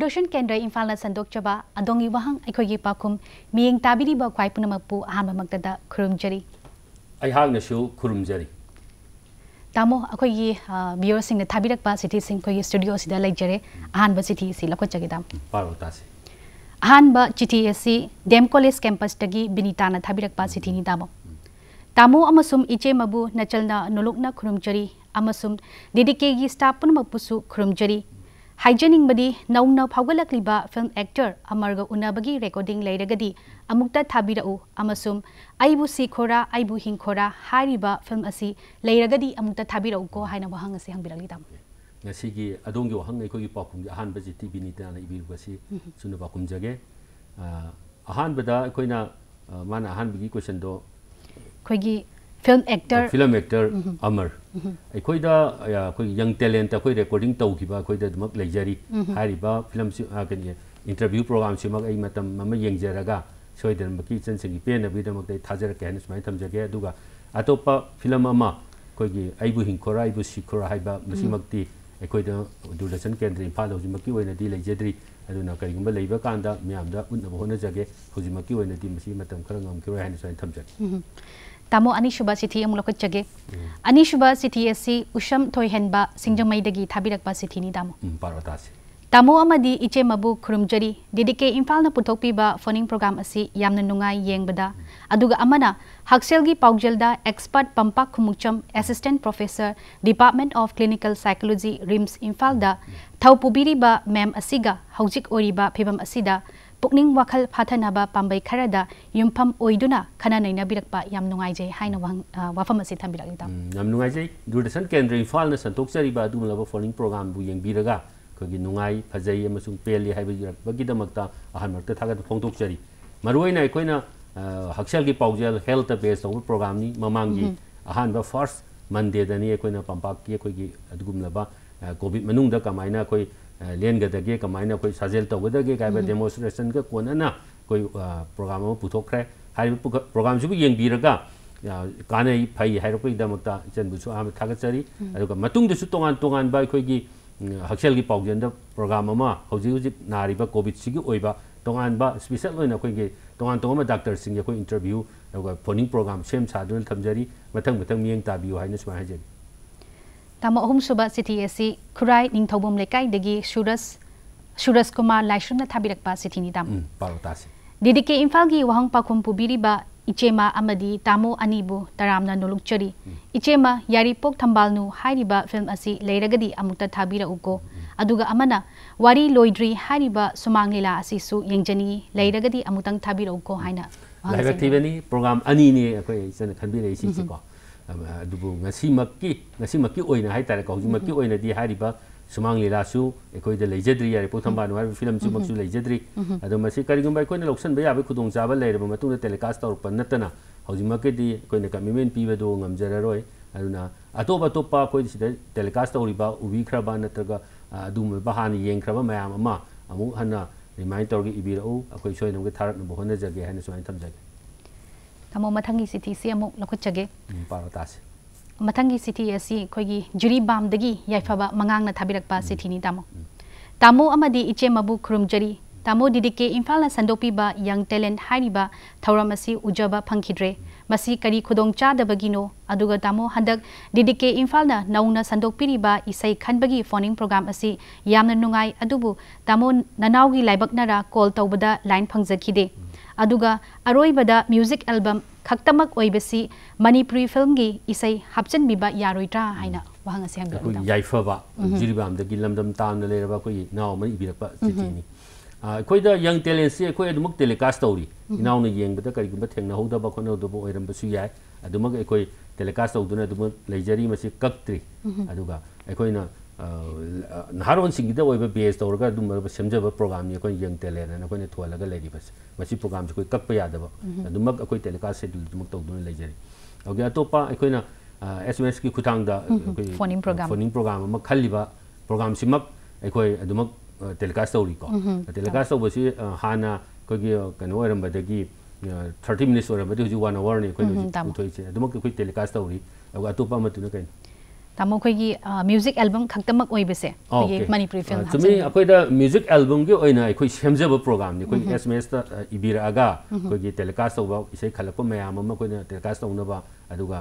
production केंद्र Imphal na sandok वहां अखोई पाखुम aikhoi gi खाई miyeng tabiri ba kwai punamapu ahamba magtada तामो viewers Singh city Singh studio लेजरें लाइक चिठी आहान अहब चिठी डेम कॉलेज कैंपस तगी बिनीता ना थाबिरक नि तामो इचे मबू नचल नोलोकना खुरुमचरी अमसुम स्टाफ पुनमु मपुसु हैनिब् नौन फिली फिल्म एक्टर उनाबगी अरग उ रेकर्डिङ लरग्र अमुक्ाभि खा अब हिखोर हिँड फिल्म अरगी थाहा वाहङ हामी तामाङ अनि पाउकुम्गे अह माइस फिल्म एक्टर फिल्म एक्टर अमर यंग टैलेंट अखोइ रेकॉर्डिंग तौखिबा लेजरी फिल्म इंटरव्यू प्रोग्राम से मक ए मतम मम यंगजरगा पेन अबि थाजर के थमजगे फिल्म अमा अखोइगी आइबु हिंखोरा आइबु सिखोरा हाइबा मसि मकती ꯑꯩꯈꯣꯏꯗ ꯗꯨꯔꯗꯔꯁꯟ ꯀꯦꯟꯗ꯭ꯔ ꯏꯝꯐꯥꯜꯗ ꯍꯧꯖꯤꯛꯃꯛꯀꯤ ꯑꯣꯏꯅꯗꯤ ꯂꯩꯖꯗ꯭ꯔꯤ ꯑꯗꯨꯅ ꯀꯔꯤꯒꯨꯝꯕ ꯂꯩꯕ ꯀꯥꯟꯗ तामो अनीशुब सिथी अमुलोक चगे अनीशुब सिथी असी उशम थोयहनब सिंजमैदगी थाबिरकब सिथीनी तामो पार्वतासी तामो अमदी इचे मबु खुरुमजरी डीडीके इम्फाल पुथोकपीब फोनिंग प्रोग्राम असी यामना नुंगाई येंगबदा अदुगा हक्सेलगी expert Pampa Khumukcham assistant professor department of clinical psychology RIMS इम्फालदा थौपुबिरिब मैम असीगा हौजिक ओरिबा फिबम पुकनिंग वाखल फाथनाब पाम्बै खरदा यूम ओइदुना खना नैना बिरकपा याम नुंगाइजे वाफम असे थाम दूरदर्शन केंद्र इम्फाल ने संतोक्सरी बा दुम लबा फोनिंग प्रोग्राम बु यंग बिरगा खगि नुंगाइ फजई अमसुंग पेलि हाइबि रकबगि दमकता अहन मरते फोंतोक्सरी कोइना की पाउजेल हेल्थ बेस्ड तौब प्रोग्राम नि ममांगी अहन बा फर्स्ट मंडे दनि कोइना की कोइगी कोविड मनुंग द कमाइना लेंगदे कम साजेल तौदे डेमोस्ट्रेसन का कौन कोई प्रोग्राम पुथोखे प्रोग्राम से कान फै हैदम चलबरी तोान तोान हकसल की पाजन प्रोग्राम नाब कोविड की तोान स्पेशल तोान तोम doctor Singh interview phoning program सेम साधन थमजरी मथ मथ मेंाबी सूमाय Tamo ahum suba city esi Khurai Ningthobom lekai degi Suras Suras Kumar Laishumna thabirakpa city ni tam. Palotasi. Didike Imphal gi wahang pakhum pubiriba Ichema amadi tamu anibu taramna nolukchari. Ichema yaripok thambalnu hairiba film asi leiragadi amukta thabira uko. Aduga amana wari loidri hairiba sumang lila asisu yengjani leiragadi amutang thabira uko haina. Laga tibani program ani ni akoi sen khanbi le isi ko. सुमांगलीलाजद्रीरे पुथम्बान film लेजद्री कहीं लौसब खुदचाब लेबंग telecast तौर पर नतना होजिमें कमीमेंट पीबद ममजररोय अटोप अटोप अखोई telecast तौरीब उबी खराब नत्रग अब हाँ येंख्रब मैम हन रिमाइन तौर इबीरू अखोई सोनमें थारक हों सुन थम्जे ꯊꯝꯃꯣ ꯃꯊꯪꯒꯤ ꯆꯤꯊꯤꯁꯤ ꯑꯃꯨꯛ ꯂꯧꯈꯠꯆꯒꯦ ꯄꯥꯔꯣ ꯇꯥꯁꯤ ꯃꯊꯪꯒꯤ ꯆꯤꯊꯤ ꯑꯁꯤ ꯑꯩꯈꯣꯏꯒꯤ ꯖꯨꯔꯤꯕꯥꯝꯗꯒꯤ ꯌꯥꯏꯐꯕ ꯃꯉꯥꯡꯅ ꯊꯥꯕꯤꯔꯛꯄ ꯆꯤꯊꯤꯅꯤ ꯇꯥꯃꯣ ꯇꯥꯃꯣ ꯑꯃꯗꯤ ꯏꯆꯦ ꯃꯕꯨ ꯈꯨꯔꯨꯝꯖꯔꯤ ꯇꯥꯃꯣ ꯗꯤꯗꯤꯀꯦ ꯏꯝꯐꯥꯜꯅ ꯁꯟꯗꯣꯛꯄꯤꯕ ꯌꯪ ꯇꯦꯂꯦꯟ ꯍꯥꯏꯔꯤꯕ ꯊꯧꯔꯝ ꯑꯁꯤ ꯎꯖꯕ ꯐꯪꯈꯤꯗ꯭ꯔꯦ ꯃꯁꯤ ꯀꯔꯤ ꯈꯨꯗꯣꯡꯆꯥꯗꯕꯒꯤꯅꯣ ꯑꯗꯨꯒ ꯇꯥꯃꯣ ꯍꯟꯗꯛ ꯗꯤꯗꯤꯀꯦ ꯏꯝꯐꯥꯜꯅ ꯅꯧꯅ ꯁꯟꯗꯣꯛꯄꯤꯔꯤꯕ ꯏꯁꯩ ꯈꯟꯕꯒꯤ ꯐꯣꯅꯤꯡ ꯄ꯭ꯔꯣꯒ꯭ꯔꯥꯝ ꯑꯁꯤ ꯌꯥꯝꯅ ꯅꯨꯡꯉꯥꯏ ꯑꯗꯨꯕꯨ ꯇꯥꯃꯣ ꯅꯅꯥꯎꯒꯤ ꯂꯥꯏꯕꯛꯅꯔ ꯀꯣꯜ ꯇꯧꯕꯗ ꯂꯥꯏꯟ ꯐꯪꯖꯈꯤꯗꯦ ꯑꯗꯨꯒ ꯑꯔꯣꯏꯕꯗ ꯃ꯭ꯌꯨꯖꯤꯛ ꯑꯦꯜꯕꯝ ꯈꯛꯇꯃꯛ ꯑꯣꯏꯕꯁꯤ ꯃꯅꯤꯄꯨꯔꯤ ꯐꯤꯜꯝꯒꯤ ꯏꯁꯩ ꯍꯥꯞꯆꯤꯟꯕꯤꯕ ꯌꯥꯔꯣꯏꯗ꯭ꯔꯥ ꯍꯥꯏꯅ ꯋꯥꯍꯪ ꯑꯁꯤ ꯍꯪꯕꯤꯔꯛꯄ ꯌꯥꯏꯐꯕ ꯖꯤꯔꯤꯕꯥꯝꯗꯒꯤ ꯂꯝꯗꯝ ꯇꯥꯝꯅ ꯂꯩꯔꯕ ꯑꯩꯈꯣꯏꯒꯤ ꯏꯅꯥꯎ ꯑꯃꯅ ꯏꯕꯤꯔꯛꯄ ꯆꯤꯊꯤꯅꯤ ꯑꯩꯈꯣꯏꯗ ꯌꯪ ꯇꯦꯂꯦꯟꯁꯤ ꯑꯩꯈꯣꯏ ꯑꯗꯨꯃꯛ ꯇꯦꯂꯤꯀꯥꯁ ꯇꯧꯔꯤ ꯏꯅꯥꯎꯅ ꯌꯦꯡꯕꯗ ꯀꯔꯤꯒꯨꯝꯕ ꯊꯦꯡꯅꯍꯧꯗꯕ ꯈꯣꯠꯅꯍꯧꯗꯕ ꯑꯣꯏꯔꯝꯕꯁꯨ ꯌꯥꯏ ꯑꯗꯨꯃꯛ ꯑꯩꯈꯣꯏ ꯇꯦꯂꯤꯀꯥꯁ ꯇꯧꯗꯨꯅ ꯑꯗꯨꯃꯛ ꯂꯩꯖꯔꯤ ꯃꯁꯤ ꯀꯛꯇ꯭ꯔꯤ ꯑꯗꯨꯒ ꯑꯩꯈꯣꯏꯅ ꯅꯍꯥꯔꯣꯟꯁꯤꯡꯒꯤꯗ ꯑꯣꯏꯕ ꯕꯦꯁ ꯇꯧꯔꯒ ꯑꯗꯨꯝꯕ ꯁꯦꯝꯖꯕ ꯄ꯭ꯔꯣꯒ꯭ꯔꯥꯝꯅꯤ ꯑꯩꯈꯣꯏꯅ ꯌꯪ ꯇꯦꯂꯦꯟ ꯑꯅ ꯑꯩꯈꯣꯏꯅ ꯊꯣꯜꯂꯒ ꯂꯩꯔꯤꯕꯁꯦ ꯃꯁꯤ ꯄ꯭ꯔꯣꯒ꯭ꯔꯥꯝꯁꯦ ꯑꯩꯈꯣꯏ ꯀꯛꯄ ꯌꯥꯗꯕ ꯑꯗꯨꯃꯛ ꯑꯩꯈꯣꯏ ꯇꯦꯂꯤꯀꯥꯁ ꯁꯦꯗꯨꯜ ꯑꯗꯨꯃꯛ ꯇꯧꯗꯨꯅ ꯂꯩꯖꯔꯤ ꯑꯗꯨꯒꯤ ꯑꯇꯣꯞꯄ ꯑꯩꯈꯣꯏꯅ ꯑꯦꯁ ꯑꯦꯝ ꯑꯦꯁꯀꯤ ꯈꯨꯠꯊꯥꯡꯗ ꯑꯩꯈꯣꯏ ꯐꯣꯅꯤꯡ ꯄ꯭ꯔꯣꯒ꯭ꯔꯥꯝ ꯑꯃ ꯈꯜꯂꯤꯕ ꯄ꯭ꯔꯣꯒ꯭ꯔꯥꯝꯁꯤꯃꯛ ꯑꯩꯈꯣꯏ ꯑꯗꯨꯃꯛ ꯇꯦꯂꯤꯀꯥꯁ ꯇꯧꯔꯤꯀꯣ ꯇꯦꯂꯤꯀꯥꯁ ꯇꯧꯕꯁꯤ ꯍꯥꯟꯅ ꯑꯩꯈꯣꯏꯒꯤ ꯀꯩꯅꯣ ꯑꯣꯏꯔꯝꯕꯗꯒꯤ ꯊꯥꯔꯇꯤ ꯃꯤꯅꯤꯠꯁ ꯑꯣꯏꯔꯝꯕꯗꯤ ꯍꯧꯖꯤꯛ ꯋꯥꯟ ꯑꯋꯥꯔꯅꯤ ꯑꯩꯈꯣꯏꯅ ꯍꯧꯖꯤꯛ ꯄꯨꯊꯣꯛꯏꯁꯦ ꯑꯗꯨꯃꯛ ꯑꯩꯈꯣꯏ ꯇꯦꯂꯤꯀꯥꯁ ꯇꯧꯔꯤ ꯑꯗꯨꯒ ꯑꯇꯣꯞꯄ ꯑꯃꯗꯨꯅ ꯀꯩꯅꯣ tamo khoi gi music album khaktamak oibese ye manipuri film tumi akoi da music album gi oina khoi semje bo program ni khoi sms ta ibira aga khoi gi telecast ba ise khalap ma yam ma khoi telecast na ba aduga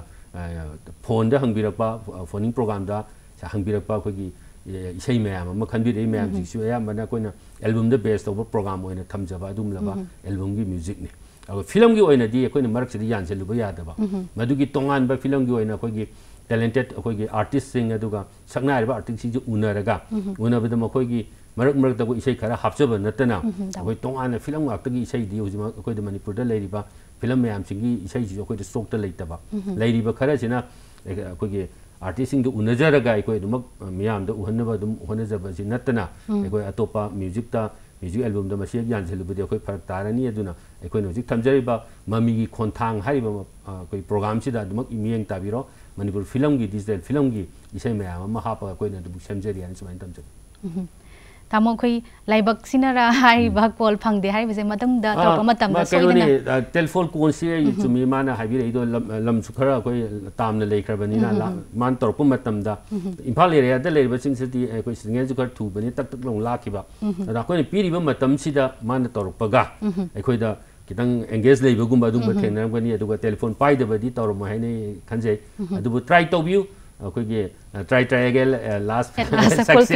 phone da hangbira pa phoning program da hangbira pa khoi gi ꯏꯁꯩ ꯃꯌꯥꯝ ꯑꯃ ꯈꯟꯕꯤꯔꯛꯏ ꯃꯌꯥꯝꯁꯤꯡꯁꯨ ꯑꯌꯥꯝꯕꯅ ꯑꯩꯈꯣꯏꯅ ꯑꯦꯜꯕꯝꯗ ꯕꯦꯁ ꯇꯧꯕ programme ꯑꯣꯏꯅ ꯊꯝꯖꯕ ꯑꯗꯨꯝꯂꯕ ꯑꯦꯜꯕꯝꯒꯤ ꯃ꯭ꯌꯨꯖꯤꯛꯅꯤ ꯑꯗꯨꯒ ꯐꯤꯂꯝꯒꯤ ꯑꯣꯏꯅꯗꯤ ꯑꯩꯈꯣꯏꯅ ꯃꯔꯛꯁꯤꯗ ꯌꯥꯟꯁꯤꯜꯂꯨꯕ ꯌꯥꯗꯕ ꯃꯗꯨꯒꯤ ꯇꯣꯉꯥꯟꯕ ꯐꯤꯂꯝꯒꯤ ꯑꯣꯏꯅ ꯑꯩꯈꯣꯏꯒꯤ talented ꯑꯩꯈꯣꯏꯒꯤ ꯑꯥꯔꯇꯤꯁꯁꯤꯡ ꯑꯗꯨꯒ ꯁꯛꯅꯥꯏꯔꯕ ꯑꯥꯔꯇꯤꯁꯁꯤꯡꯁꯤ ꯎꯅꯔꯒ ꯎꯅꯕꯗ ꯃꯈꯣꯏꯒꯤ ꯃꯔꯛ ꯃꯔꯛꯇꯕꯨ ꯏꯁꯩ ꯈꯔ ꯍꯥꯞꯆꯕ ꯅꯠꯇꯅ ꯑꯩꯈꯣꯏ ꯇꯣꯉꯥꯟꯅ ꯐꯤꯂꯝ ꯉꯥꯛꯇꯒꯤ ꯏꯁꯩꯗꯤ ꯍꯧꯖꯤꯛꯃꯛ ꯑꯩꯈꯣꯏꯗ ꯃꯅꯤꯄꯨꯔꯗ ꯂꯩꯔꯤꯕ ꯐꯤꯂꯝ ꯃꯌꯥꯝꯁꯤꯡꯒꯤ ꯏꯁꯩꯁꯤꯁꯨ ꯑꯩꯈꯣꯏꯗ ꯁ꯭ꯇꯣꯛꯇ ꯂꯩꯇꯕ ꯂꯩꯔꯤꯕ ꯈꯔꯁꯤꯅ ꯑꯩꯈꯣꯏꯒꯤ ꯑꯥꯔꯇꯤꯁꯁꯤꯡꯗ ꯎꯅꯖꯔꯒ ꯑꯩꯈꯣꯏ ꯑꯗꯨꯃꯛ ꯃꯤꯌꯥꯝꯗ ꯎꯍꯟꯅꯕ ꯑꯗꯨꯝ ꯍꯣꯠꯅꯖꯕꯁꯤ ꯅꯠꯇꯅ ꯑꯩꯈꯣꯏ ꯑꯇꯣꯞꯄ ꯃ꯭ꯌꯨꯖꯤꯛꯇ 뮤직 앨범도 마시 얘기한 제일 부디 거의 파 다라니 해주나 에코 뮤직 탐자리바 마미기 콘탕 하이바 뭐 거의 프로그램치다 좀 이미행 따비로 마니불 필름기 디지털 필름기 이세매야 마하파 거의 나도 샘제리 안 좀한 탐자 음음 tamo khoi laibak sinara hai ba call phang de hai bise matang da ta pa matam da soi na telephone call se yi chumi ma na habi rei do lam su khara khoi tam na lei khar bani na man tor pu matam da imphal area da lei ba sing se ti khoi singe ju khar thu bani tak tak long la ki ba ra khoi pi ri ba matam si da man tor pa ga khoi da kitang engage lei ba gum ba dum ba thena ga ni aduga telephone pai da ba di tor ma hai ne khanje adu try to view khoi ge try try again last success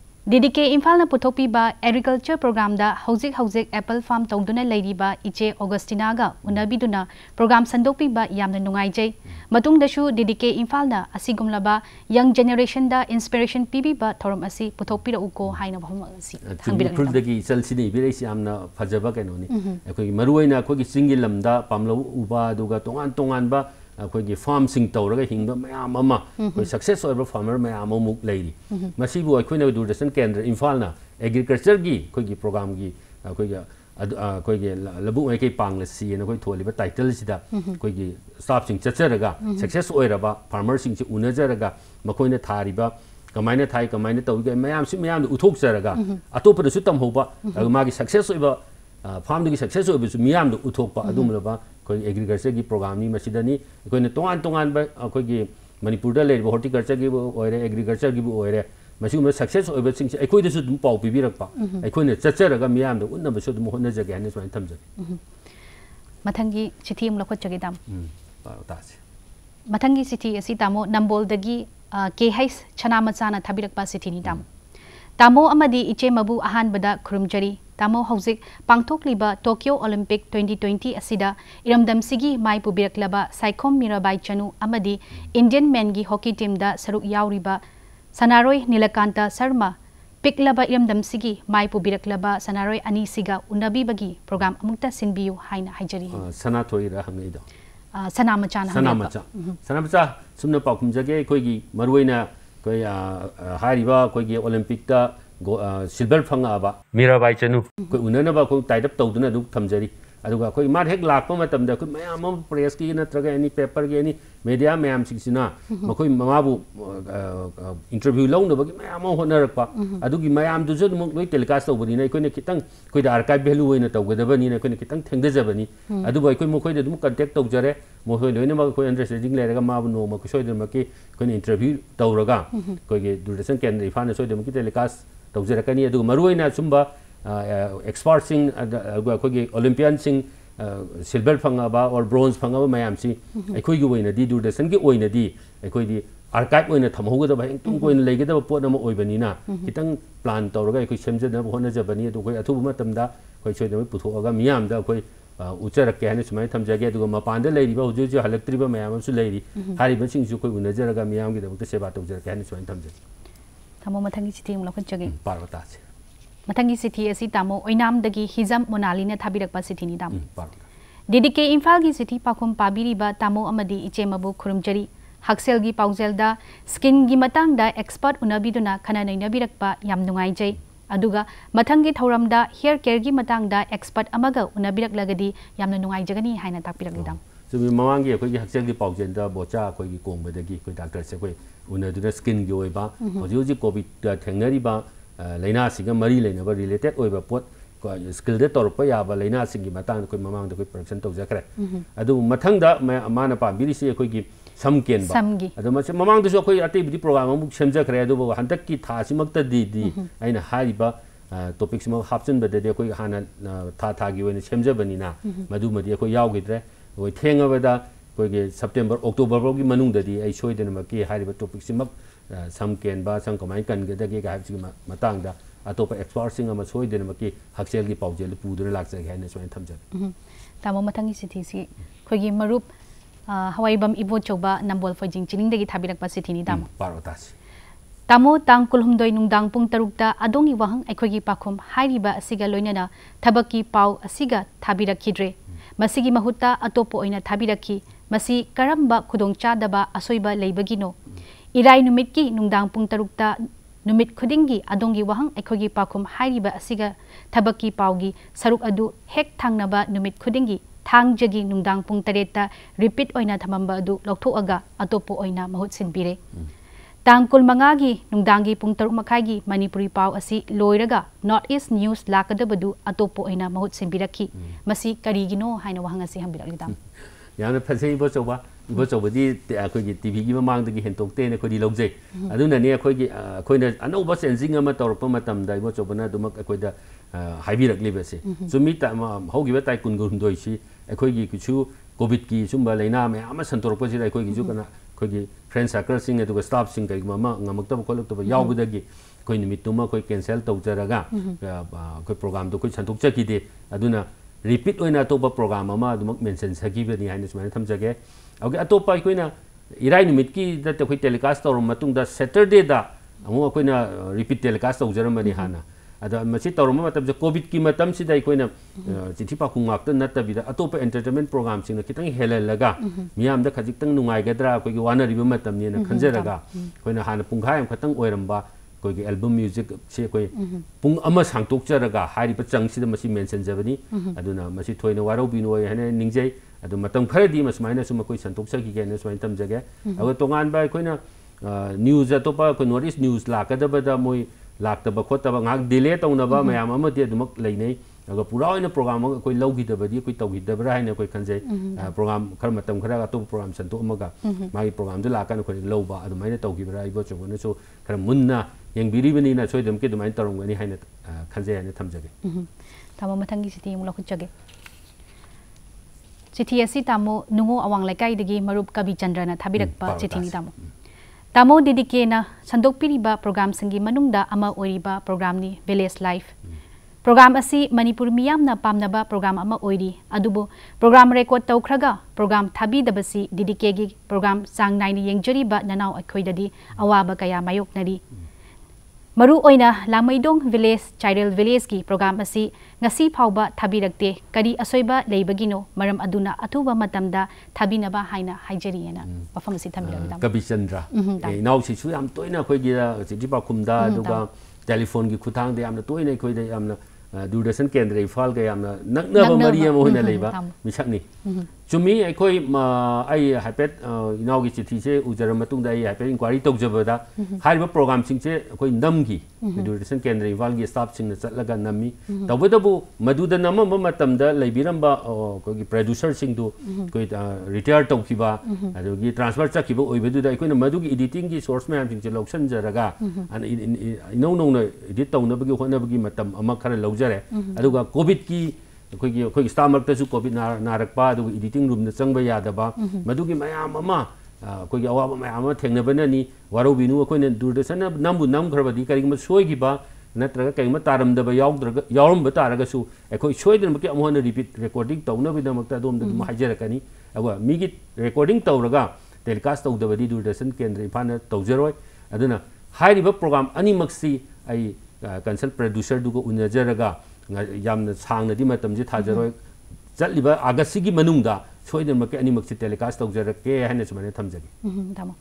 DDK Imphal na puthopi ba agriculture program da hauzik hauzik apple farm tongduna lady ba iche Augustina ga unabi duna program sandopi ba yamna nungai jai matung da shu DDK Imphal na asigum laba young generation da inspiration pb ba thorum asi puthopi ra uko haina bhom asi thambi ra da gi sal sini bi rei si amna phajaba ka no ni ekoi maruai na ko duga tongan tongan ba success farmer ma'am लेने दूरदर्शन केंद्र इम्फा agriculture की programme की लबू मई कई पाल सी थोलीब टाइटल स्टाफ सिंह चतर सक्सेस फार्मर से उजरग मैंने थारी कमायने थाय कमायने तौर मैम से मैं उठोचर अटोपद तमहब मांग सक्सेस फार्म की सक्सेस मियाद उठोप ꯑꯩꯈꯣꯏ ꯑꯦꯒ꯭ꯔꯤꯀꯜꯆꯔꯒꯤ ꯄ꯭ꯔꯣꯒ꯭ꯔꯥꯝꯅꯤ ꯃꯁꯤꯗꯅꯤ ꯑꯩꯈꯣꯏꯅ ꯇꯣꯉꯥꯟ ꯇꯣꯉꯥꯟꯕ ꯑꯩꯈꯣꯏꯒꯤ ꯃꯅꯤꯄꯨꯔꯗ ꯂꯩꯔꯤꯕ ꯍꯣꯔꯇꯤꯀꯜꯆꯔꯒꯤꯕꯨ ꯑꯣꯏꯔꯦ ꯑꯦꯒ꯭ꯔꯤꯀꯜꯆꯔꯒꯤꯕꯨ ꯑꯣꯏꯔꯦ ꯃꯁꯤꯒꯨꯝꯕ ꯁꯛꯁꯦꯁ ꯑꯣꯏꯕꯁꯤꯡꯁꯦ ꯑꯩꯈꯣꯏꯗꯁꯨ ꯑꯗꯨꯝ ꯄꯥꯎ ꯄꯤꯕꯤꯔꯛꯄ ꯑꯩꯈꯣꯏꯅ ꯆꯠꯆꯔꯒ ꯃꯤꯌꯥꯝꯗ ꯎꯠꯅꯕꯁꯨ ꯑꯗꯨꯝ ꯍꯣꯠꯅꯖꯒꯦ ꯍꯥꯏꯅ ꯁꯨꯃꯥꯏꯅ ꯊꯝꯖꯒꯦ ꯃꯊꯪꯒꯤ ꯆꯤꯊꯤ ꯑꯃ ꯂꯧꯈꯠꯆꯒꯦ ꯗꯥꯝ ꯇꯥꯁꯦ ꯃꯊꯪꯒꯤ ꯆꯤꯊꯤ ꯑꯁꯤ ꯇꯥꯃꯣ ꯅꯝꯕꯣꯜꯗꯒꯤ ꯀꯦ ꯍꯩꯁ ꯁꯅꯥꯃꯆꯥꯅ ꯊꯥꯕꯤꯔꯛꯄ ꯆꯤꯊꯤꯅꯤ ꯇꯥꯃꯣ ꯇꯥꯃꯣ ꯑꯃꯗꯤ ꯏꯆꯦꯃꯕꯨ ꯑꯍꯥꯟꯕꯗ ꯈꯨꯔꯨꯝꯖꯔꯤ tamo hojik pangthokliba Tokyo Olympic 2020 asida iramdamsigi mai pubiraklaba Saikhom Mirabai Chanu amadi Indian men gi hockey team da saruk yauriba sanaroi Nilakanta Sharma पिक्लब इरमदमसी माइ पुबीरक्लब सनारोय अनीसीग उनबीबगी प्रोग्राम अमुक्त सिनबियु हाइन हाइजरी सना थोइरा हमनेदो सना मचा सना मचा सना मचा सुमन पाखुमजगे कोइगी मरुइना कोइ हारिबा कोइगी ओलम्पिक ता ꯁꯤꯜꯚꯔ ꯐꯪꯉꯛꯑꯕ ꯃꯤꯔꯥꯕꯥꯏ ꯆꯅꯨ ꯑꯩꯈꯣꯏ ꯎꯅꯅꯕ ꯑꯩꯈꯣꯏ ꯇꯥꯏꯠ ꯑꯞ ꯇꯧꯗꯨꯅ ꯑꯗꯨꯝ ꯊꯝꯖꯔꯤ ꯑꯗꯨꯒ ꯑꯩꯈꯣꯏ ꯃꯥ ꯍꯦꯛ ꯂꯥꯛꯄ ꯃꯇꯝꯗ ꯑꯩꯈꯣꯏ ꯃꯌꯥꯝ ꯑꯃ ꯄ꯭ꯔꯦꯁꯀꯤ ꯅꯠꯇ꯭ꯔꯒ ꯑꯦꯅꯤ ꯄꯦꯄꯔꯒꯤ ꯑꯦꯅꯤ ꯃꯦꯗꯤꯌꯥ ꯃꯌꯥꯝꯁꯤꯡꯁꯤꯅ ꯃꯈꯣꯏ ꯃꯃꯥꯕꯨ ꯏꯟꯇꯔꯚ꯭ꯌꯨ ꯂꯧꯅꯕꯒꯤ ꯃꯌꯥꯝ ꯑꯃ ꯍꯣꯠꯅꯔꯛꯄ ꯑꯗꯨꯒꯤ ꯃꯌꯥꯝꯗꯨꯁꯨ ꯑꯗꯨꯃꯛ ꯂꯣꯏ ꯇꯦꯂꯤꯀꯥꯁ ꯇꯧꯕꯅꯤꯅ ꯑꯩꯈꯣꯏꯅ ꯈꯤꯇꯪ ꯑꯩꯈꯣꯏꯗ ꯑꯥꯔꯀꯥꯏꯕ ꯚꯦꯂꯨ ꯑꯣꯏꯅ ꯇꯧꯒꯗꯕꯅꯤꯅ ꯑꯩꯈꯣꯏꯅ ꯈꯤꯇꯪ ꯊꯦꯡꯊꯖꯕꯅꯤ ꯑꯗꯨꯕꯨ ꯑꯩꯈꯣꯏ ꯃꯈꯣꯏꯗ ꯑꯗꯨꯝ ꯀꯟꯇꯦꯛ ꯇꯧꯖꯔꯦ ꯃꯈꯣꯏ ꯂꯣꯏꯅꯃꯛ ꯑꯩꯈꯣꯏ ꯑꯟꯗꯔꯁꯇꯦꯟꯗꯤꯡ ꯂꯩꯔꯒ ꯃꯥꯕꯨ ꯅꯣꯡꯃ ꯁꯣꯏꯗꯅꯃꯛꯀꯤ ꯑꯩꯈꯣꯏꯅ ꯏꯟꯇꯔꯚ꯭ꯌꯨ ꯇꯧꯔꯒ ꯑꯩꯈꯣꯏꯒꯤ ꯗꯨꯔꯗꯔꯁꯟ ꯀꯦꯟꯗ꯭ꯔ ꯏꯝꯐꯥꯜꯅ ꯁꯣꯏꯗꯅꯃꯛꯀꯤ ꯇꯦꯂꯤꯀꯥꯁ तौजरकनी अचुब एक्सपर्ट अलिम्पियन सिल्वर फंगा और ब्रोज फंगा मैम सेनदी दूरदर्शन की अर्काइब थमहद भयंग पोटना खित प्लान तौर सेमजब हटनी अथुब पुथोगा उचरक है सूमाय थमजे मपान हल्त मैम लेरी उनजर मियाम की सेवा तौजरक है सूमाय थमजी थमो मथंगी सिटी मुलाक जगे पार्वता से मथंगी सिटी असी तामो ओइनाम दगी हिजम मोनाली ने थाबिरक रखपा सिटी नि दाम डीडीके इम्फाल गी सिटी पाखुम पाबिरीबा तामो अमदी इचेमबु खुरुमजरी हक्सेल की पाउजेल स्किन मतांग दा एक्सपर्ट उनबीदुना खना रखपा याम नुंगाइजै ꯑꯗꯨꯒ ꯃꯊꯪꯒꯤ ꯊꯧꯔꯝꯗ ꯍꯤꯌꯔ ꯀꯦꯌꯔꯒꯤ ꯃꯇꯥꯡꯗ ꯑꯦꯛꯁꯄꯔꯠ ꯑꯃꯒ ꯎꯅꯕꯤꯔꯛꯂꯒꯗꯤ ꯌꯥꯝꯅ हक्सेल गी ꯇꯥꯛꯄꯤꯔꯛꯂꯤꯗ दा बोचा खै गी कोंग ꯕꯣꯆꯥ गी खै डाक्टर से खै उन्हें स्किन की कॉविड ठेनरीब लेना मरी लेने रिलेटेड हो पोट स्किल तौरपना ममान प्रोडक्शन तौजखरे मथंग मान पाई सम कें ममद अटैबी प्रोग्राम सेमजखरे हत की थामी अब टॉपिक हापचनबदे हाँ था था की सेमजबनी मधुमदी अखोद्रे थेंगे ꯑꯩꯈꯣꯏꯒꯤ ꯁꯦꯞꯇꯦꯝꯕꯔ ꯑꯣꯛꯇꯣꯕꯔ ꯐꯥꯎꯒꯤ ꯃꯅꯨꯡꯗꯗꯤ ꯑꯩ ꯁꯣꯏꯗꯅꯃꯛꯀꯤ ꯍꯥꯏꯔꯤꯕ ꯇꯣꯄꯤꯛꯁꯤꯃꯛ ꯁꯝ ꯀꯦꯟꯕ ꯁꯝ ꯀꯃꯥꯏꯅ ꯀꯟꯒꯗꯒꯦꯒ ꯍꯥꯏꯕꯁꯤꯒꯤ ꯃꯇꯥꯡꯗ ꯑꯇꯣꯞꯄ ꯑꯦꯛꯁꯄꯥꯔꯠꯁꯤꯡ ꯑꯃ ꯁꯣꯏꯗꯅꯃꯛꯀꯤ ꯍꯛꯁꯦꯜꯒꯤ ꯄꯥꯎꯖꯦꯜ ꯄꯨꯗꯨꯅ ꯂꯥꯛꯆꯒꯦ ꯍꯥꯏꯅ ꯁꯨꯃꯥꯏꯅ ꯊꯝꯖꯒꯦ ꯇꯥꯃꯣ ꯃꯊꯪꯒꯤ ꯁꯤꯊꯤꯁꯤ ꯑꯩꯈꯣꯏꯒꯤ ꯃꯔꯨꯞ ꯍꯋꯥꯏꯕꯝ ꯏꯕꯣꯆꯧꯕ ꯅꯝꯕꯣꯜ ꯐꯣꯏꯖꯤꯡ ꯆꯤꯡꯅꯤꯡꯗꯒꯤ ꯊꯥꯕꯤꯔꯛꯄ ꯁꯤꯊꯤꯅꯤ ꯇꯥꯃꯣ ꯄꯥꯔꯣ ꯇꯥꯁꯤ ꯇꯥꯃꯣ ꯇꯥꯡ ꯀꯨꯜꯍꯨꯝꯗꯣꯏ ꯅꯨꯡꯗꯥꯡ ꯄꯨꯡ ꯇꯔꯨꯛꯇ ꯑꯗꯣꯝꯒꯤ ꯋꯥꯍꯪ ꯑꯩꯈꯣꯏꯒꯤ ꯄꯥꯈꯨꯝ ꯍꯥꯏꯔꯤꯕ ꯑꯁꯤꯒ ꯂꯣꯏꯅꯅ ꯊꯕꯛꯀꯤ ꯄꯥꯎ ꯑꯁꯤꯒ ꯊꯥꯕꯤꯔꯛꯈꯤꯗ꯭ꯔꯦ ꯃꯁꯤꯒꯤ ꯃꯍꯨꯠꯇ ꯑꯇꯣꯞꯄ ꯑꯣꯏꯅ ꯊꯥꯕꯤꯔꯛꯈꯤ ꯃꯁꯤ ꯀꯔꯝꯕ ꯈꯨꯗꯣꯡꯆꯥꯗꯕ ꯑꯁꯣꯏꯕ ꯂꯩꯕꯒꯤꯅꯣ ꯏꯔꯥꯏ ꯅꯨꯃꯤꯠꯀꯤ ꯅꯨꯡꯗꯥꯡ ꯄꯨꯡ ꯇꯔꯨꯛꯇ ꯅꯨꯃꯤꯠ ꯈꯨꯗꯤꯡꯒꯤ ꯑꯗꯣꯝꯒꯤ ꯋꯥꯍꯪ ꯑꯩꯈꯣꯏꯒꯤ ꯄꯥꯎꯈꯨꯝ ꯍꯥꯏꯔꯤꯕ ꯑꯁꯤꯒ ꯊꯕꯛꯀꯤ ꯄꯥꯎꯒꯤ ꯁꯔꯨꯛ ꯑꯗꯨ ꯍꯦꯛ ꯊꯪꯅꯕ ꯅꯨꯃꯤꯠ ꯈꯨꯗꯤꯡꯒꯤ थांजगी नुंगदांग पुंग तरेता रिपीट ओइना थमंबा अदु लौथोअगा अतोपो ओइना महुत सिनबिरे तांग मंगागी नुंगदांगी पुंग तरुक मखागी मणिपुरी पाव असि लोइरगा नॉर्थ ईस्ट न्यूज लाकदबदु अतोपो ओइना महुत सिनबिरखी मसी करिगिनो हाइनो वहांगसी हमबिरलिदा yana phase bo so ba bo so bo di a ko gi tv gi mang de gi hen tok te ne ko di log je mm-hmm. adu na ne a ko gi a ko ne an ob sen zing ma tor pa ma tam da bo so na du ma ko da ha bi rak le ba se mm-hmm. so mi ta ma ho gi ba covid repeat होना तो programme mention सगीबनी सुमाय थमजगे अब अतोप अखोना की अखोई telecast तौर मतुंग Saturday repeat telecast तौजरमनी हाना अदरब कोविड की मतम चिठी पाखु गाक्त अतोप एंटरटेनमेंट प्रोग्राम से खित हेल्लग मियाम खजित नाइगद्रा अखोगी वानरीब मतने खनजरगा अखोना हाना पुंखाई कोई एल्बम म्यूजिक से कोई पुंग अमा सांगतोकचरगा चंग चंगसिद मसी मेंशन जबनी अदुना मसी थोइना वारोबिनो हने निंगजै अदु मतम खरदि मसमाइना सुम कोई संतोकचगी के ने तमजगे अगो तोंगान न्यूज अतोप कोई नॉर्थ ईस्ट न्यूज लाकदबदा मोई लात खोतब ngak delay तौनबा मयाम अमा दे दुमक लैनै अगो पूरा ओइना प्रोग्राम कोई लौगिदबदि कोई तौगिदबरा हाइना कोई प्रोग्राम खर मतम खर अतो प्रोग्राम संतोमगा मागी प्रोग्राम दु लाकन कोई लौबा इबो सो खर मुन्ना की तमो सन्दों सन्दोंपीब्रोग्राम की प्रोग्राम विलेज लाइफ प्रोग्राम से मनपुर पाब प्रोग्राम प्रोग्राम रेकॉर्ड तौखा पोग्राम थाबीदी दिदीके प्रोग्राम चांग नाइन येंजरीब ननाव अखोद अवाब क्या मायोक्री mm ꯃꯔꯨꯑꯣꯏꯅ ꯂꯥꯡꯃꯩꯗꯣꯡ ꯚꯤꯂꯦꯖ ꯆꯥꯏꯔꯦꯜ ꯚꯤꯂꯦꯖꯀꯤ ꯄ꯭ꯔꯣꯒ꯭ꯔꯥꯝ ꯑꯁꯤ ꯉꯁꯤ ꯐꯥꯎꯕ ꯊꯥꯕꯤꯔꯛꯇꯦ ꯀꯔꯤ ꯑꯁꯣꯏꯕ ꯂꯩꯕꯒꯤꯅꯣ ꯃꯔꯝ ꯑꯗꯨꯅ ꯑꯊꯨꯕ ꯃꯇꯝꯗ ꯊꯥꯕꯤꯅꯕ ꯍꯥꯏꯅ ꯍꯥꯏꯖꯔꯤꯑꯅ ꯋꯥꯐꯝ ꯑꯁꯤ ꯊꯝꯕꯤꯔꯝꯃꯤ ꯀꯕꯤꯆꯟꯗ꯭ꯔ ꯏꯅꯥꯎꯁꯤꯁꯨ ꯌꯥꯝ ꯇꯣꯏꯅ ꯑꯩꯈꯣꯏꯒꯤ ꯆꯤꯊꯤ ꯄꯥꯎꯈꯨꯝꯗ ꯑꯗꯨꯒ ꯇꯦꯂꯤꯐꯣꯟꯒꯤ ꯈꯨꯠꯊꯥꯡꯗ ꯌꯥꯝꯅ ꯇꯣꯏꯅ ꯑꯩꯈꯣꯏꯗ ꯌꯥꯝꯅ दूरदर्शन केंद्र इम्फाल का यामना नग्न मरियम होने लेबा मिशक नहीं ꯆꯨꯝꯃꯤ ꯑꯩꯈꯣꯏ ꯑꯩ ꯍꯥꯏꯐꯦꯠ ꯏꯅꯥꯎꯒꯤ ꯆꯤꯊꯤꯁꯦ ꯎꯖꯔ ꯃꯇꯨꯡꯗ ꯑꯩ ꯍꯥꯏꯐꯦꯠ ꯏꯟꯀ꯭ꯋꯥꯔꯤ ꯇꯧꯖꯕꯗ ꯍꯥꯏꯔꯤꯕ ꯄ꯭ꯔꯣꯒ꯭ꯔꯥꯝꯁꯤꯡꯁꯦ ꯑꯩꯈꯣꯏ ꯅꯝꯒꯤ ꯏꯗꯨꯀꯦꯁꯟ ꯀꯦꯟꯗ꯭ꯔ ꯏꯝꯐꯥꯜꯒꯤ ꯁ꯭ꯇꯥꯐꯁꯤꯡꯅ ꯆꯠꯂꯒ ꯅꯝꯃꯤ ꯇꯧꯕꯇꯕꯨ ꯃꯗꯨꯗ ꯅꯝꯃꯝꯕ ꯃꯇꯝꯗ ꯂꯩꯕꯤꯔꯝꯕ ꯑꯩꯈꯣꯏꯒꯤ ꯄ꯭ꯔꯗ꯭ꯌꯨꯁꯔꯁꯤꯡꯗꯨ ꯑꯩꯈꯣꯏ ꯔꯤꯇꯥꯌꯔ ꯇꯧꯈꯤꯕ ꯑꯗꯒꯤ ꯇ꯭ꯔꯥꯟꯁꯐꯔ ꯆꯠꯈꯤꯕ ꯑꯣꯏꯕꯗꯨꯗ ꯑꯩꯈꯣꯏꯅ ꯃꯗꯨꯒꯤ ꯏꯗꯤꯇꯤꯡꯒꯤ ꯁꯣꯔꯁ ꯃꯌꯥꯝꯁꯤꯡꯁꯦ ꯂꯧꯁꯟꯖꯔꯒ ꯏꯅꯧ ꯅꯧꯅ ꯏꯗꯤꯠ ꯇꯧꯅꯕꯒꯤ ꯍꯣꯠꯅꯕꯒꯤ ꯃꯇꯝ ꯑꯃ ꯈꯔ ꯂꯧꯖꯔꯦ ꯑꯗꯨꯒ ꯀꯣꯚꯤꯗꯀꯤ स्टाफ कॉविड नारक इडिटिंग रूम चंग मैम अगर अवाब मैम थेनबी वारो भी अखोने दूरदर्शन नमु नमख्रबी कम सोब नत्र कम तारमद्रम तारू सोदे रिपीट रेकोडिंग तौनबरकनी अब मी रेकॉर्डिंग तौरगा टेलीकास्ट तौदबी दूरदर्शन केंद्र इफान तौजरोना पोग्राम अनेक कंसल प्रड्यूसर उजरगा ꯌꯥꯝꯅ ꯁꯥꯡꯅꯗꯤ ꯃꯇꯝꯁꯦ ꯊꯥꯖꯔꯣꯏ ꯆꯠꯂꯤꯕ ꯑꯥꯒꯁꯁꯤꯒꯤ ꯃꯅꯨꯡꯗ ꯁꯣꯏꯗꯅꯃꯛꯀꯤ ꯑꯅꯤꯃꯛꯁꯤ ꯇꯦꯂꯤꯀꯥꯁ ꯇꯧꯖꯔꯛꯀꯦ ꯍꯥꯏꯅ ꯁꯨꯃꯥꯏꯅ ꯊꯝꯖꯒꯦ ꯇꯥꯃꯣ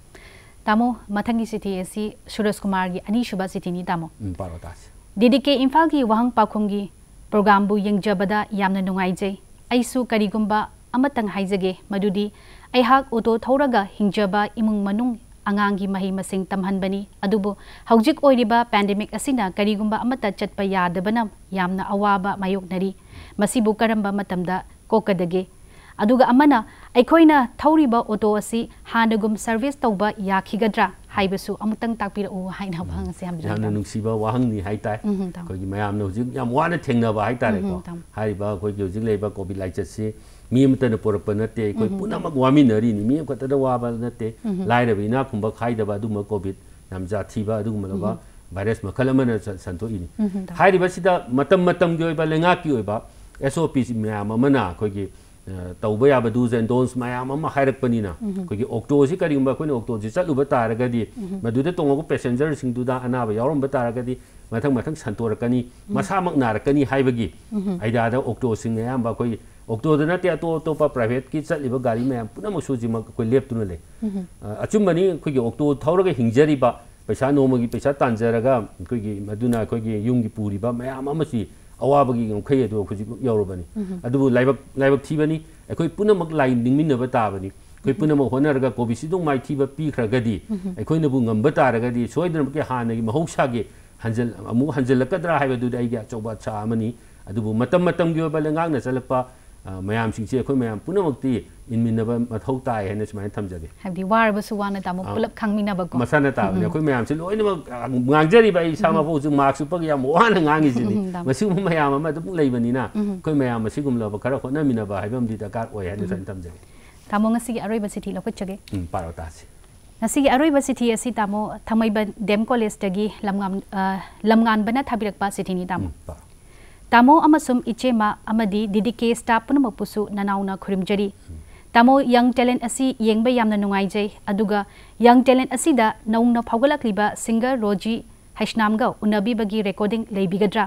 ꯇꯥꯃꯣ ꯃꯊꯪꯒꯤ ꯆꯤꯊꯤ ꯑꯁꯤ ꯁꯨꯔꯖ ꯀꯨꯃꯥꯔꯒꯤ ꯑꯅꯤꯁꯨꯕ ꯆꯤꯊꯤꯅꯤ ꯇꯥꯃꯣ ꯄꯥꯔꯣ ꯇꯥꯁꯤ ꯗꯤꯗꯤꯀꯦ ꯏꯝꯐꯥꯜꯒꯤ ꯋꯥꯍꯪ ꯄꯥꯎꯈꯨꯝꯒꯤ ꯄ꯭ꯔꯣꯒ꯭ꯔꯥꯝꯕꯨ ꯌꯦꯡꯖꯕꯗ ꯌꯥꯝꯅ ꯅꯨꯡꯉꯥꯏꯖꯩ ꯑꯩꯁꯨ ꯀꯔꯤꯒꯨꯝꯕ ꯑꯃꯇꯪ ꯍꯥꯏꯖꯒꯦ ꯃꯗꯨꯗꯤ ꯑꯩꯍꯥꯛ ꯑꯣꯇꯣ ꯊꯧꯔꯒ ꯍꯤꯡꯖꯕ ꯏꯃꯨꯡ ꯃꯅꯨꯡ ꯑꯉꯥꯡꯒꯤ ꯃꯍꯩ ꯃꯁꯤꯡ ꯇꯝꯍꯟꯕꯅꯤ ꯑꯗꯨꯕꯨ ꯍꯧꯖꯤꯛ ꯑꯣꯏꯔꯤꯕ ꯄꯦꯟꯗꯦꯃꯤꯛ ꯑꯁꯤꯅ ꯀꯔꯤꯒꯨꯝꯕ ꯑꯃꯠꯇ ꯆꯠꯄ ꯌꯥꯗꯕꯅ ꯌꯥꯝꯅ ꯑꯋꯥꯕ ꯃꯥꯌꯣꯛꯅꯔꯤ ꯃꯁꯤꯕꯨ ꯀꯔꯝꯕ ꯃꯇꯝꯗ ꯀꯣꯛꯀꯗꯒꯦ ꯑꯗꯨꯒ ꯑꯃꯅ ꯑꯩꯈꯣꯏꯅ ꯊꯧꯔꯤꯕ ꯑꯣꯇꯣ ꯑꯁꯤ ꯍꯥꯟꯅꯒꯨꯝ ꯁꯔꯚꯤꯁ ꯇꯧꯕ ꯌꯥꯈꯤꯒꯗ꯭ꯔꯥ ꯍꯥꯏꯕꯁꯨ ꯑꯃꯨꯛꯇꯪ ꯇꯥꯛꯄꯤꯔꯛꯎ ꯍꯥꯏꯅ ꯋꯥꯍꯪꯁꯦ ꯌꯥꯝ ꯌꯥꯝꯅ ꯅꯨꯡꯁꯤꯕ ꯋꯥꯍꯪꯅꯤ ꯍꯥꯏꯇꯥꯔꯦ ꯑꯩꯈꯣꯏꯒꯤ ꯃꯌꯥꯝꯅ ꯍꯧꯖꯤꯛ ꯌꯥꯝ ꯋꯥꯅ ꯊꯦꯡꯅꯕ ꯍꯥꯏꯇꯥꯔꯦꯀꯣ ꯍꯥꯏꯔꯤꯕ ꯑꯩꯈꯣꯏꯒꯤ ꯍꯧꯖꯤꯛ ꯂꯩꯕ ꯀꯣꯚꯤꯗ ꯂꯥꯏꯆꯠꯁꯤ मीम तन पोरप नाते पुनमरी निम खत वाब नाते लाइना खुब खाईदब कॉविड जाब भाईरस मल सन्थोईनी एसओ पी मैम अगर तब या दूस एंड दोस मैम हरपनी ओक्टो से कहीं अक्टो से चलब तारगे मदद तोब पेसेंजर सिंह अनाब यौर तारगे मत मथंग संतोरकनी मसा मकनारकनी हाइबगी आइदा ओक्टो अब याम बा कोई ओक्टो द नते तो तो की चलिब गाड़ी मैं पुना मसु जिम कोई लेप तुने ले अचुम ओक्टो थौर के पैसा नोम की पैसा तानजरगा कोई की मदुना कोई की युंग की पूरी बा मया अवाब की खै तो खुजी यौरो बनी थी बनी कोई लाइन निमिन न बता बनी कोई पुना म होनरगा कोबी सिदों माई थी बा पी खरगदी कोई न बु महौसा ꯍꯟꯖꯤꯜ ꯑꯃꯨꯛ ꯍꯟꯖꯤꯜꯂꯛꯀꯗ꯭ꯔꯥ ꯍꯥꯏꯕꯗꯨꯗꯤ ꯑꯩꯒꯤ ꯑꯆꯧꯕ ꯑꯠꯁꯥ ꯑꯃꯅꯤ ꯑꯗꯨꯕꯨ ꯃꯇꯝ ꯃꯇꯝꯒꯤ ꯑꯣꯏꯕ ꯂꯩꯉꯥꯛꯅ ꯆꯠꯂꯛꯄ ꯃꯌꯥꯝꯁꯤꯡꯁꯦ ꯑꯩꯈꯣꯏ ꯃꯌꯥꯝ ꯄꯨꯝꯅꯃꯛꯇꯤ ꯏꯟꯃꯤꯟꯅꯕ ꯃꯊꯧ ꯇꯥꯏ ꯍꯥꯏꯅ ꯁꯨꯃꯥꯏꯅ ꯊꯝꯖꯒꯦ ꯍꯥꯏꯕꯗꯤ ꯋꯥꯔꯕꯁꯨ ꯋꯥꯅ ꯇꯥꯃꯣ ꯄꯨꯂꯞ ꯈꯪꯃꯤꯟꯅꯕꯀꯣ ꯃꯁꯥꯅ ꯇꯥꯕꯅꯤ ꯑꯩꯈꯣꯏ ꯃꯌꯥꯝꯁꯦ ꯂꯣꯏꯅꯃꯛ ꯉꯥꯡꯖꯔꯤꯕ ꯑꯩ ꯏꯁꯥ ꯃꯄꯣꯛꯁꯨ ꯃꯥꯛꯁ ꯎꯞꯄꯒ ꯌꯥꯝ ꯋꯥꯅ ꯉꯥꯡꯉꯤꯁꯤꯅꯤ ꯃꯁꯤꯒꯨꯝꯕ ꯃꯌꯥꯝ ꯑꯃ ꯑꯗꯨꯝ ꯂꯩꯕꯅꯤꯅ ꯑꯩꯈꯣꯏ ꯃꯌꯥꯝ ꯑꯁꯤꯒꯨꯝꯂꯕ ꯈꯔ ꯍꯣꯠꯅꯃꯤꯟꯅꯕ ꯍꯥꯏꯕ ꯑꯃꯗꯤ ꯗꯔꯀꯥꯔ ꯑꯣꯏ ꯍꯥꯏꯅ ꯁꯨꯃꯥꯏꯅ ꯊꯝꯖꯒꯦ ꯇꯥꯃꯣ ꯉꯁꯤꯒꯤ ꯑꯔꯣꯏꯕ ꯆꯤꯊꯤ ꯂꯧꯈꯠꯆꯒꯦ ꯎꯝ ꯄꯥꯔꯣ ꯇꯥꯁꯤ ꯉꯁꯤꯒꯤ ꯑꯔꯣꯏꯕ ꯆꯤꯊꯤ ꯑꯁꯤ ꯇꯥꯃꯣ ꯊꯃꯩꯕꯟ ꯗꯦꯝ ꯀꯣꯂꯦꯖꯇꯒꯤ ꯂꯝꯉꯥꯟꯕꯅ ꯊꯥꯕꯤꯔꯛꯄ ꯆꯤꯊꯤꯅꯤ ꯇꯥꯃꯣ ꯇꯥꯃꯣ ꯑꯃꯁꯨꯡ ꯏꯆꯦꯃ ꯑꯃꯗꯤ ꯗꯤꯗꯤ ꯀꯦ ꯁ꯭ꯇꯥꯐ ꯄꯨꯝꯅꯃꯛꯄꯨꯁꯨ ꯅꯅꯥꯎꯅ ꯈꯨꯔꯨꯝꯖꯔꯤ ꯇꯥꯃꯣ ꯌꯪ ꯇꯦꯂꯦꯟ ꯑꯁꯤ ꯌꯦꯡꯕ ꯌꯥꯝꯅ ꯅꯨꯡꯉꯥꯏꯖꯩ ꯑꯗꯨꯒ ꯌꯪ ꯇꯦꯂꯦꯟ ꯑꯁꯤꯗ ꯅꯧꯅ ꯐꯥꯎꯒꯠꯂꯛꯂꯤꯕ ꯁꯤꯡꯒꯔ ꯔꯣꯖꯤ ꯍꯩꯁꯅꯥꯝꯒ ꯎꯅꯕꯤꯕꯒꯤ ꯔꯦꯀꯣꯔꯗꯤꯡ ꯂꯩꯕꯤꯒꯗ꯭ꯔꯥ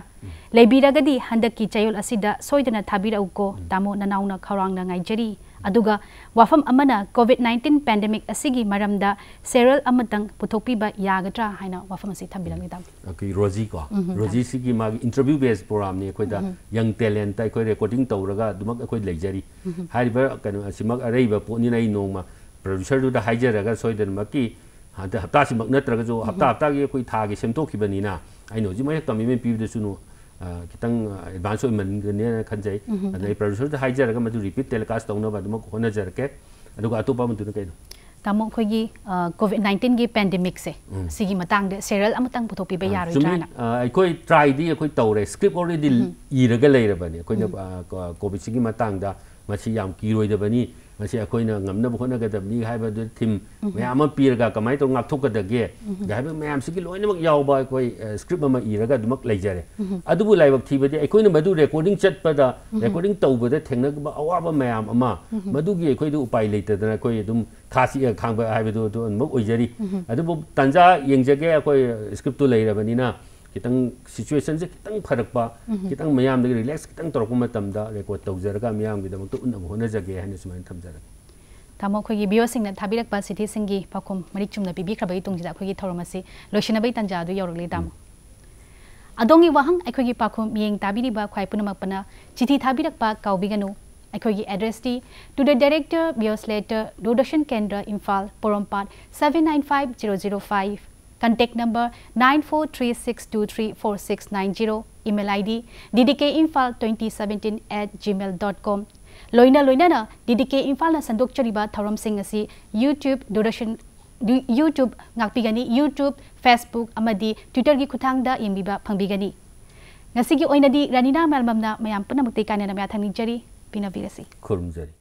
ꯂꯩꯕꯤꯔꯒꯗꯤ ꯍꯟꯗꯛꯀꯤ ꯆꯌꯣꯜ ꯑꯁꯤꯗ ꯁꯣꯏꯗꯅ ꯊꯥꯕꯤꯔꯛꯎꯀꯣ ꯇꯥꯃꯣ ꯅꯅꯥꯎꯅ ꯈꯧꯔꯥꯡꯅ ꯉꯥꯏꯖꯔꯤ ꯑꯗꯨꯒ ꯋꯥꯐꯝ ꯑꯃꯅ ꯀꯣꯚꯤꯗ ꯅꯥꯏꯟꯇꯤꯟ ꯄꯦꯟꯗꯦꯃꯤꯛ ꯑꯁꯤꯒꯤ ꯃꯔꯝꯗ ꯁꯦꯔꯦꯜ ꯑꯃꯇꯪ ꯄꯨꯊꯣꯛꯄꯤꯕ ꯌꯥꯒꯗ꯭ꯔꯥ ꯍꯥꯏꯅ ꯋꯥꯐꯝ ꯑꯁꯤ ꯊꯝꯕꯤꯔꯝꯃꯤꯗꯥꯝ ꯑꯩꯈꯣꯏ ꯔꯣꯖꯤꯀꯣ ꯔꯣꯖꯤꯁꯤꯒꯤ ꯃꯥꯒꯤ ꯏꯟꯇꯔꯚ꯭ꯌꯨ ꯕꯦꯁ ꯄ꯭ꯔꯣꯒ꯭ꯔꯥꯝꯅꯤ ꯑꯩꯈꯣꯏꯗ ꯌꯪ ꯇꯦꯂꯦꯟꯇ ꯑꯩꯈꯣꯏ ꯔꯦꯀꯣꯔꯗꯤꯡ ꯇꯧꯔꯒ ꯑꯗꯨꯃꯛ ꯑꯩꯈꯣꯏ ꯂꯩꯖꯔꯤ ꯍꯥꯏꯔꯤꯕ ꯀꯩꯅꯣ ꯑꯁꯤꯃꯛ ꯑꯔꯩꯕ ꯄꯣꯠꯅꯤꯅ ꯑꯩ ꯅꯣꯡꯃ ꯄ꯭ꯔꯣꯗ꯭ꯌꯨꯁꯔꯗꯨꯗ ꯍꯥꯏꯖꯔꯒ ꯁꯣꯏꯗꯅꯃꯛꯀꯤ ꯍꯞꯇꯥꯁꯤꯃꯛ ꯅꯠꯇ꯭ꯔꯒꯁꯨ ꯍꯞꯇꯥ ꯍꯞꯇꯥꯒꯤ ꯑꯩꯈꯣꯏ ꯊꯥꯒꯤ ꯁꯦꯝꯗꯣꯛꯈꯤꯕꯅꯤꯅ ꯑꯩꯅ ꯍꯧꯖꯤꯛ ꯃꯌꯦꯛ ꯀꯃꯤꯠꯃꯦꯟ ꯄꯤꯕꯗꯁꯨ खितंग एडवांस होने खजे प्रोड्यूसर हाईजर मधु रिपीट टेलीकास्ट तौनब होनजरके अतोप कहीं तामो अखोगी कोविड 19 की पेंडेमिक से सिगी मतंग दे सेरल अमतंग पुथोपि बे यारो जाना अखोय ट्राई दि अखोय तौरे स्क्रिप्ट ऑलरेडी इरगा लेरबनी अखोय कोविड ꯃꯁꯤ ꯌꯥꯝ ꯀꯤꯔꯣꯏꯗꯕꯅꯤ ꯉꯁꯤ ꯑꯩꯈꯣꯏꯅ ꯉꯝꯅꯕ ꯍꯣꯠꯅꯒꯗꯕꯅꯤ ꯍꯥꯏꯕꯗꯨ ꯊꯤꯝ ꯃꯌꯥꯝ ꯑꯃ ꯄꯤꯔꯒ ꯀꯃꯥꯏꯅ ꯇꯧ ꯉꯥꯛꯊꯣꯛꯀꯗꯒꯦ ꯍꯥꯏꯕ ꯃꯌꯥꯝꯁꯤꯒꯤ ꯂꯣꯏꯅꯃꯛ ꯌꯥꯎꯕ ꯑꯩꯈꯣꯏ ꯁ꯭ꯀ꯭ꯔꯤꯞ ꯑꯃ ꯏꯔꯒ ꯑꯗꯨꯃꯛ ꯂꯩꯖꯔꯦ ꯑꯗꯨꯕꯨ ꯂꯥꯏꯕꯛ ꯊꯤꯕꯗꯤ ꯑꯩꯈꯣꯏꯅ ꯃꯗꯨ ꯔꯦꯀꯣꯔꯗꯤꯡ ꯆꯠꯄꯗ ꯔꯦꯀꯣꯔꯗꯤꯡ ꯇꯧꯕꯗ ꯊꯦꯡꯅꯕ ꯑꯋꯥꯕ ꯃꯌꯥꯝ ꯑꯃ ꯃꯗꯨꯒꯤ ꯑꯩꯈꯣꯏꯗ ꯎꯄꯥꯏ ꯂꯩꯇꯗꯅ ꯑꯩꯈꯣꯏ ꯑꯗꯨꯝ ꯈꯥ ꯆꯤꯛꯑ ꯈꯥꯡꯕ ꯍꯥꯏꯕꯗꯨ ꯑꯗꯨ ꯑꯗꯨꯃꯛ ꯑꯣꯏꯖꯔꯤ ꯑꯗꯨꯕꯨ ꯇꯥꯟꯖꯥ ꯌꯦꯡꯖꯒꯦ ꯑꯩꯈꯣꯏ ꯁ꯭ꯀ꯭ꯔꯤꯞꯇꯨ ꯂꯩꯔꯕꯅꯤꯅ kitang situation kita kitang pharak Kita kitang mayam de relax kitang torok ma tam da record tau jar ga mayam gi da to unna hona ja ge hane sumain tham jar tamo khoi gi biyo sing na thabirak pa city sing gi pakom mari chum na bibi khra bai tung ji da khoi gi thorom asi loishina bai tan ja du yorok le dam adongi wahang akhoi gi pakom miyeng tabiri ba khwai punama pana chithi thabirak pa kaubi ganu ꯑꯩꯈꯣꯏꯒꯤ ꯑꯦꯗ꯭ꯔꯦꯁꯇꯤ to the director ꯕꯤꯌꯣꯁ letter Doordarshan Kendra Imphal Porompat ꯁꯕꯦꯟ Contact number 9436234690. Email ID ddkinfal2017 at gmail.com. Loina loinana DDK Infal na sandok chariba tharam sing asi YouTube duration YouTube ngakpigani YouTube Facebook amadi Twitter gi khutangda yembiba phangbigani. ngasi gi oinadi ranina malmamna mayam punamukte kanena mya thangni jari pinabirasi khurumjari